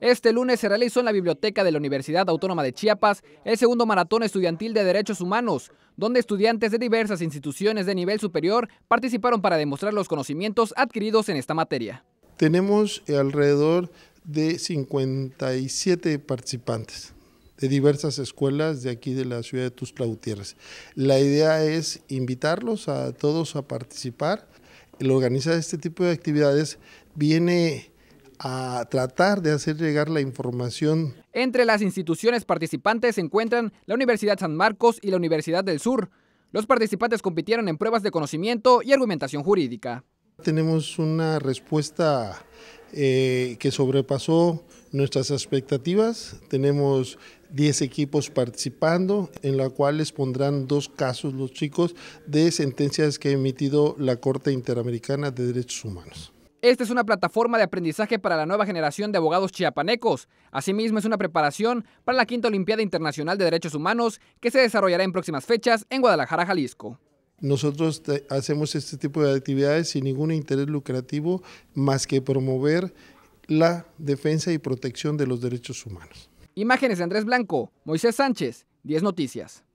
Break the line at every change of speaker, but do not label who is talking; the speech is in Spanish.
Este lunes se realizó en la biblioteca de la Universidad Autónoma de Chiapas el segundo maratón estudiantil de derechos humanos, donde estudiantes de diversas instituciones de nivel superior participaron para demostrar los conocimientos adquiridos en esta materia.
Tenemos alrededor de 57 participantes de diversas escuelas de aquí de la ciudad de Tuxtla La idea es invitarlos a todos a participar. El organizar este tipo de actividades viene a tratar de hacer llegar la información.
Entre las instituciones participantes se encuentran la Universidad San Marcos y la Universidad del Sur. Los participantes compitieron en pruebas de conocimiento y argumentación jurídica.
Tenemos una respuesta eh, que sobrepasó nuestras expectativas. Tenemos 10 equipos participando, en la cual les pondrán dos casos los chicos de sentencias que ha emitido la Corte Interamericana de Derechos Humanos.
Esta es una plataforma de aprendizaje para la nueva generación de abogados chiapanecos. Asimismo, es una preparación para la Quinta Olimpiada Internacional de Derechos Humanos que se desarrollará en próximas fechas en Guadalajara, Jalisco.
Nosotros hacemos este tipo de actividades sin ningún interés lucrativo más que promover la defensa y protección de los derechos humanos.
Imágenes de Andrés Blanco, Moisés Sánchez, 10 Noticias.